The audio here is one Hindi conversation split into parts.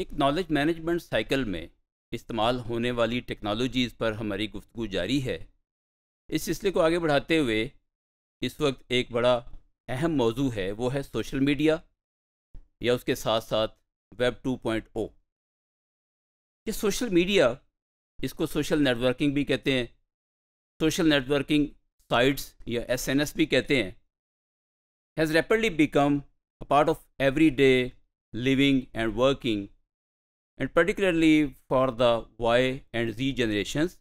एक नॉलेज मैनेजमेंट साइकिल में इस्तेमाल होने वाली टेक्नोलॉजीज़ पर हमारी गुफ्तु जारी है इस सिलसिले को आगे बढ़ाते हुए इस वक्त एक बड़ा अहम मौजू है वो है सोशल मीडिया या उसके साथ साथ वेब 2.0 ये सोशल मीडिया इसको सोशल नेटवर्किंग भी कहते हैं सोशल नेटवर्किंग साइट्स या एस भी कहते हैं has rapidly become a part of everyday living and working and particularly for the Y and Z generations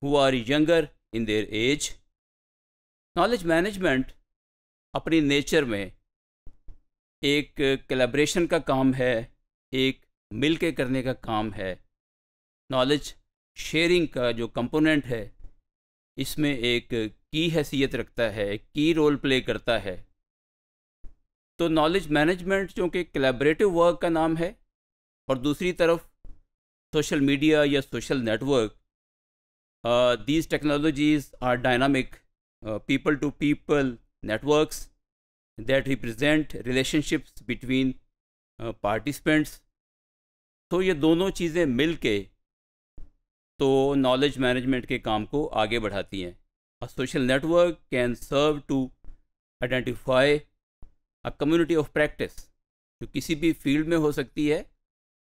who are younger in their age. Knowledge management अपनी नेचर में एक collaboration का काम है एक मिल के करने का काम है नॉलेज शेयरिंग का जो कंपोनेंट है इसमें एक की हैसियत रखता है की रोल प्ले करता है तो नॉलेज मैनेजमेंट जो कि कलेबरेटिव वर्क का नाम है और दूसरी तरफ सोशल मीडिया या social network these technologies are dynamic people to people networks that represent relationships between participants तो ये दोनों चीज़ें मिल के तो नॉलेज मैनेजमेंट के काम को आगे बढ़ाती हैं और social network can serve to identify a community of practice जो किसी भी फील्ड में हो सकती है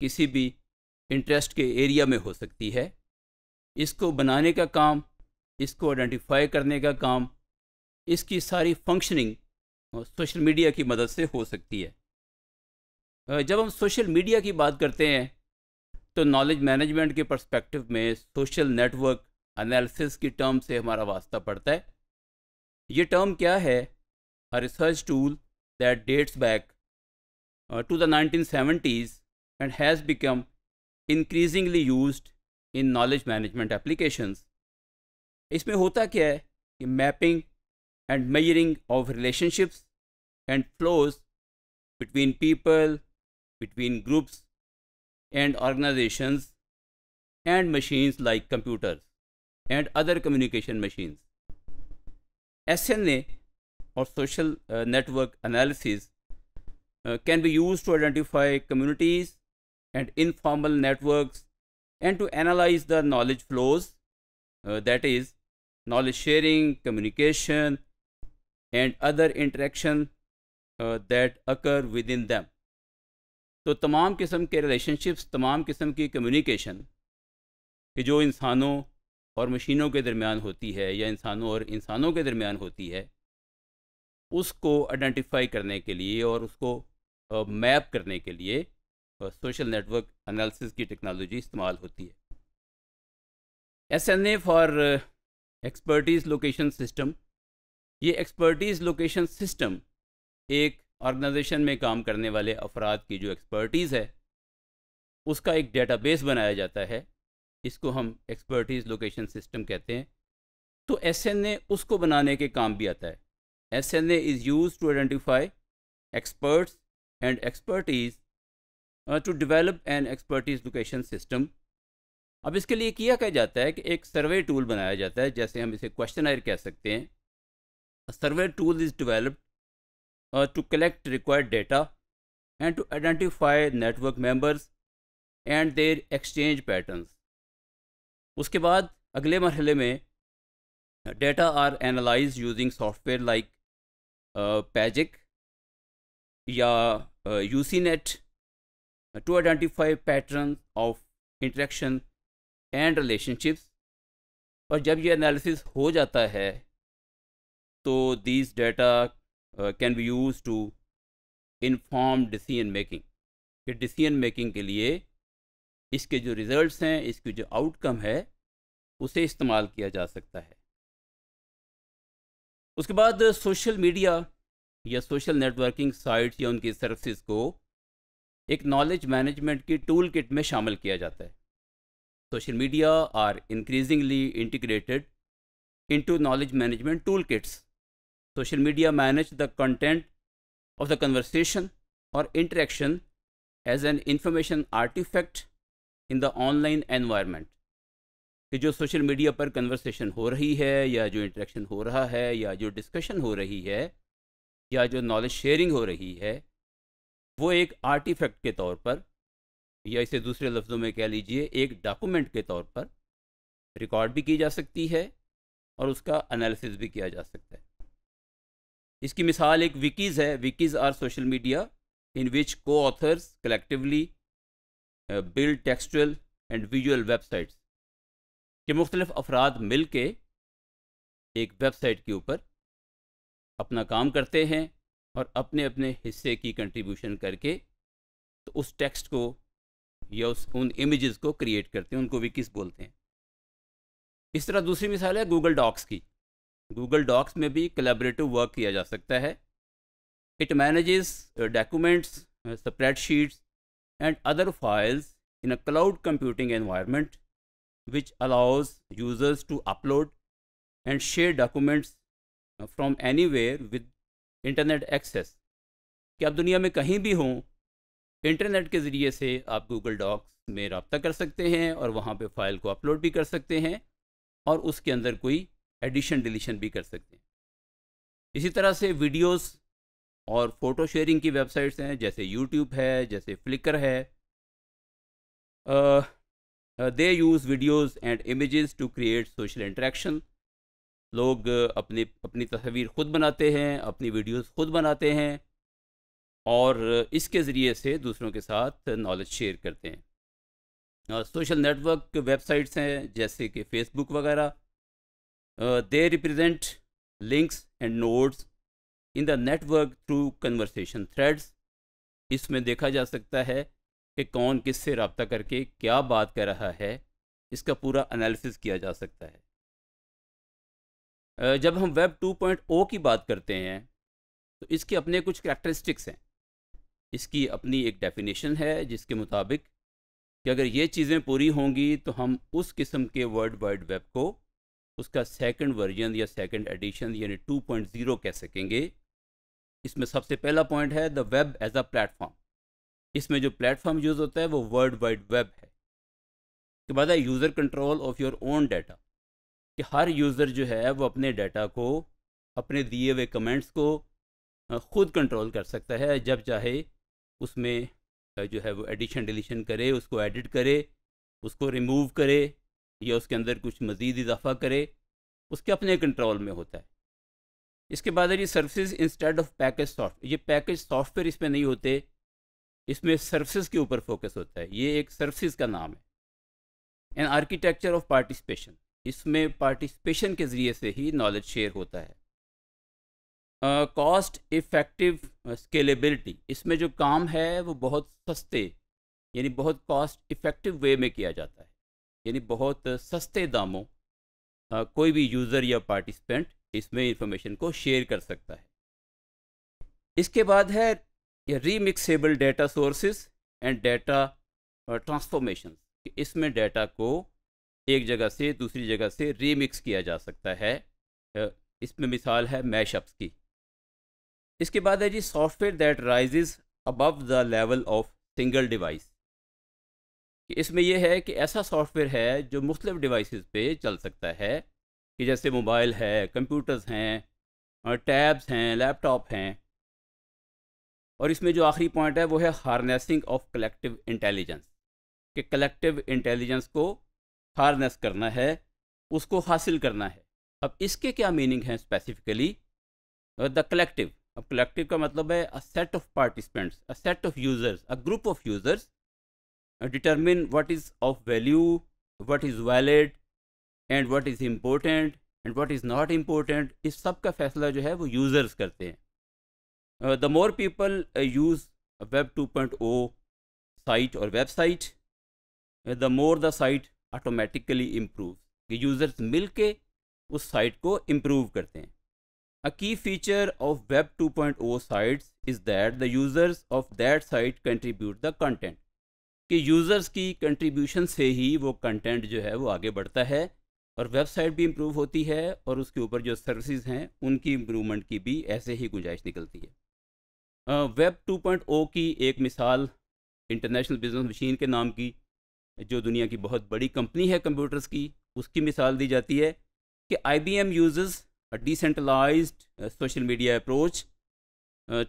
किसी भी इंटरेस्ट के एरिया में हो सकती है इसको बनाने का काम इसको आइडेंटिफाई करने का काम इसकी सारी फंक्शनिंग सोशल मीडिया की मदद से हो सकती है जब हम सोशल मीडिया की बात करते हैं तो नॉलेज मैनेजमेंट के पर्सपेक्टिव में सोशल नेटवर्क एनालिसिस की टर्म से हमारा वास्ता पड़ता है ये टर्म क्या है research tool that dates back to the nineteen seventies and has become increasingly used in knowledge management applications. इसमें होता क्या है कि mapping and measuring of relationships and flows between people, between groups and organizations and machines like computers and other communication machines. SNA or social uh, network analysis uh, can be used to identify communities and informal networks and to analyze the knowledge flows uh, that is knowledge sharing communication and other interaction uh, that occur within them तो तमाम किस्म के रिलेशनशिप्स तमाम किस्म ki कम्युनिकेशन कि जो इंसानों और मशीनों के दरमियान होती है या insano और इंसानों के दरमियान होती है उसको आइडेंटिफाई करने के लिए और उसको मैप करने के लिए और सोशल नेटवर्क एनालिसिस की टेक्नोलॉजी इस्तेमाल होती है S N A for expertise location system ये एक्सपर्टीज़ लोकेशन सिस्टम एक ऑर्गेनाइजेशन में काम करने वाले अफराद की जो एक्सपर्टीज़ है उसका एक डेटाबेस बनाया जाता है इसको हम एक्सपर्टीज़ लोकेशन सिस्टम कहते हैं तो एस एन ए उसको बनाने के काम भी आता है S N A is use to identify experts and expertise to develop an expert education system अब इसके लिए किया क्या जाता है कि एक सर्वे टूल बनाया जाता है जैसे हम इसे क्वेश्चन कह सकते हैं survey tool is develop to collect required data and to identify network members and their exchange patterns उसके बाद अगले मरहले में data are analyse using software like Pajek या UCINET to identify patterns of interaction and relationships और जब ये एनालिसिस हो जाता है तो these data can be use to inform decision making कि डिसीजन मेकिंग के लिए इसके जो रिज़ल्ट्स हैं इसकी जो आउटकम है उसे इस्तेमाल किया जा सकता है उसके बाद सोशल मीडिया या सोशल नेटवर्किंग साइट्स या उनकी सर्विसेज को एक नॉलेज मैनेजमेंट की टूल किट में शामिल किया जाता है social media are increasingly integrated into knowledge management tool kits social media manage the content of the conversation और interaction as an information artifact in the online environment कि जो सोशल मीडिया पर कन्वर्सेशन हो रही है या जो इंटरेक्शन हो रहा है या जो डिस्कशन हो रही है या जो नॉलेज शेयरिंग हो रही है वो एक आर्टिफैक्ट के तौर पर या इसे दूसरे लफ्ज़ों में कह लीजिए एक डॉक्यूमेंट के तौर पर रिकॉर्ड भी की जा सकती है और उसका एनालिसिस भी किया जा सकता है इसकी मिसाल एक विकीज़ है wikis are social media in which coauthors collectively build textual and visual websites के मुख्तलिफ अफराद मिल के एक वेबसाइट के ऊपर अपना काम करते हैं और अपने अपने हिस्से की कंट्रीब्यूशन करके तो उस टेक्स्ट को या उस उन इमेजेस को क्रिएट करते हैं उनको किस बोलते हैं इस तरह दूसरी मिसाल है गूगल डॉक्स की गूगल डॉक्स में भी कलेबरेटिव वर्क किया जा सकता है it manages documents spreadsheets and other files in a cloud computing environment allows users to upload and share share documents anywhere with internet access कि आप दुनिया में कहीं भी हों इंटरनेट के ज़रिए से आप गूगल डॉक्स में रबता कर सकते हैं और वहाँ पे फ़ाइल को अपलोड भी कर सकते हैं और उसके अंदर कोई एडिशन डिलीशन भी कर सकते हैं इसी तरह से वीडियोस और फ़ोटो शेयरिंग की वेबसाइट्स हैं जैसे यूट्यूब है जैसे फ्लिकर है they use videos and images to create social interaction लोग अपने अपनी तस्वीर ख़ुद बनाते हैं अपनी वीडियोस ख़ुद बनाते हैं और इसके ज़रिए से दूसरों के साथ नॉलेज शेयर करते हैं सोशल नेटवर्क वेबसाइट्स हैं जैसे कि फेसबुक वगैरह they represent links and nodes in the network through conversation threads इसमें देखा जा सकता है कि कौन किससे रबता करके क्या बात कर रहा है इसका पूरा एनालिसिस किया जा सकता है जब हम वेब 2.0 की बात करते हैं तो इसके अपने कुछ करैक्टरिस्टिक्स हैं इसकी अपनी एक डेफिनेशन है जिसके मुताबिक कि अगर ये चीज़ें पूरी होंगी तो हम उस किस्म के वर्ल्ड वाइड वेब को उसका सेकंड वर्जन या सेकंड एडिशन यानी 2.0 कह सकेंगे इसमें सबसे पहला पॉइंट है the web as a platform इसमें जो प्लेटफॉर्म यूज़ होता है वो वर्ल्ड वाइड वेब है के बाद है user control of your own data कि हर यूज़र जो है वो अपने डाटा को अपने दिए हुए कमेंट्स को ख़ुद कंट्रोल कर सकता है जब चाहे उसमें जो है वो एडिशन डिलीशन करे उसको एडिट करे उसको रिमूव करे या उसके अंदर कुछ मज़ीद इजाफा करे उसके अपने कंट्रोल में होता है इसके बाद है ये services instead of package soft ये पैकेज सॉफ्टवेयर इसमें नहीं होते इसमें सर्विसेज के ऊपर फोकस होता है ये एक सर्विसेज का नाम है एन आर्किटेक्चर ऑफ पार्टिसिपेशन इसमें पार्टिसिपेशन के ज़रिए से ही नॉलेज शेयर होता है कॉस्ट इफ़ेक्टिव स्केलेबिलिटी इसमें जो काम है वो बहुत सस्ते यानी बहुत कॉस्ट इफ़ेक्टिव वे में किया जाता है यानी बहुत सस्ते दामों uh, कोई भी यूज़र या पार्टिसिपेंट इसमें इंफॉर्मेशन को शेयर कर सकता है इसके बाद है remixable data sources and data transformation इसमें डेटा को एक जगह से दूसरी जगह से रीमिक्स किया जा सकता है इसमें मिसाल है मैशअप्स की इसके बाद है जी software that rises above the level of single device इसमें यह है कि ऐसा सॉफ्टवेयर है जो मुख्तु डिवाइस पे चल सकता है कि जैसे मोबाइल है कंप्यूटर्स हैं और टैब्स हैं लैपटॉप हैं और इसमें जो आखिरी पॉइंट है वो है हारनेसिंग ऑफ कलेक्टिव इंटेलिजेंस कि कलेक्टिव इंटेलिजेंस को हार्नेस करना है उसको हासिल करना है अब इसके क्या मीनिंग हैं स्पेसिफिकली द कलेक्टिव अब कलेक्टिव का मतलब है a set of participants a set of users a group of users determine what is of value what is valid and what is important and what is not important इस सब का फैसला जो है वो यूज़र्स करते हैं the more people use web two point O site और website the more the site automatically improve कि यूज़र्स मिल के उस साइट को इम्प्रूव करते हैं uh oh key feature of web 2.0 sites is that the users of that site contribute the content कि यूज़र्स की कंट्रीब्यूशन से ही वो कंटेंट जो है वो आगे बढ़ता है और वेबसाइट भी इम्प्रूव होती है और उसके ऊपर जो सर्विसेज हैं उनकी इम्प्रूवमेंट की भी ऐसे ही गुंजाइश निकलती है वेब uh, 2.0 की एक मिसाल इंटरनेशनल बिजनेस मशीन के नाम की जो दुनिया की बहुत बड़ी कंपनी है कंप्यूटर्स की उसकी मिसाल दी जाती है कि I B M use a decentralise social media approach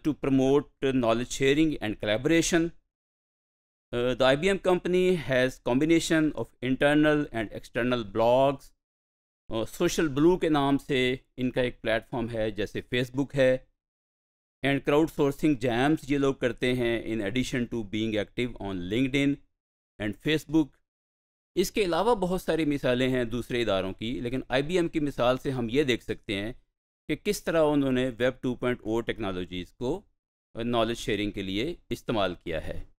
to promote knowledge sharing and collaboration the I B M company has combination of internal and external blogs social blue के नाम से इनका एक प्लेटफॉर्म है जैसे फेसबुक है एंड क्राउड सोर्सिंग जैम्स ये लोग करते हैं in addition to being active on in and Facebook इसके अलावा बहुत सारी मिसालें हैं दूसरे इदारों की लेकिन आई की मिसाल से हम ये देख सकते हैं कि किस तरह उन्होंने वेब 2.0 टेक्नोलॉजीज़ को नॉलेज शेयरिंग के लिए इस्तेमाल किया है